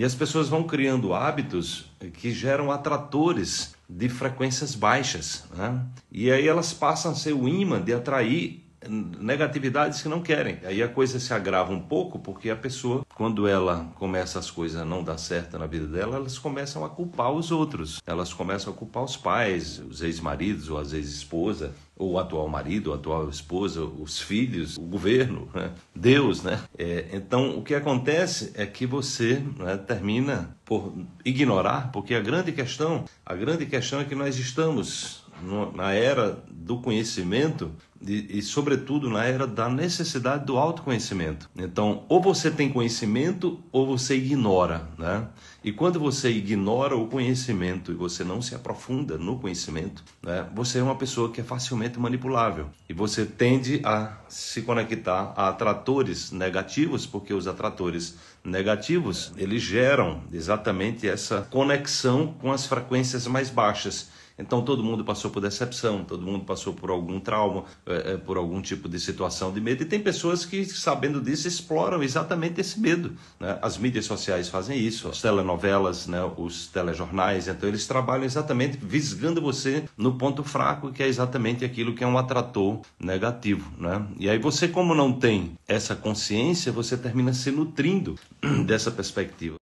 E as pessoas vão criando hábitos que geram atratores de frequências baixas. Né? E aí elas passam a ser o imã de atrair negatividades que não querem. Aí a coisa se agrava um pouco porque a pessoa, quando ela começa as coisas a não dar certo na vida dela, elas começam a culpar os outros. Elas começam a culpar os pais, os ex-maridos ou as ex-esposa, ou o atual marido, a atual esposa, os filhos, o governo, né? Deus, né? É, então, o que acontece é que você né, termina por ignorar, porque a grande questão, a grande questão é que nós estamos na era do conhecimento e, e, sobretudo, na era da necessidade do autoconhecimento. Então, ou você tem conhecimento ou você ignora, né? E quando você ignora o conhecimento e você não se aprofunda no conhecimento, né, você é uma pessoa que é facilmente manipulável e você tende a se conectar a atratores negativos, porque os atratores negativos eles geram exatamente essa conexão com as frequências mais baixas então todo mundo passou por decepção, todo mundo passou por algum trauma, eh, eh, por algum tipo de situação de medo. E tem pessoas que, sabendo disso, exploram exatamente esse medo. Né? As mídias sociais fazem isso, as telenovelas, né? os telejornais. Então eles trabalham exatamente visgando você no ponto fraco, que é exatamente aquilo que é um atrator negativo. Né? E aí você, como não tem essa consciência, você termina se nutrindo dessa perspectiva.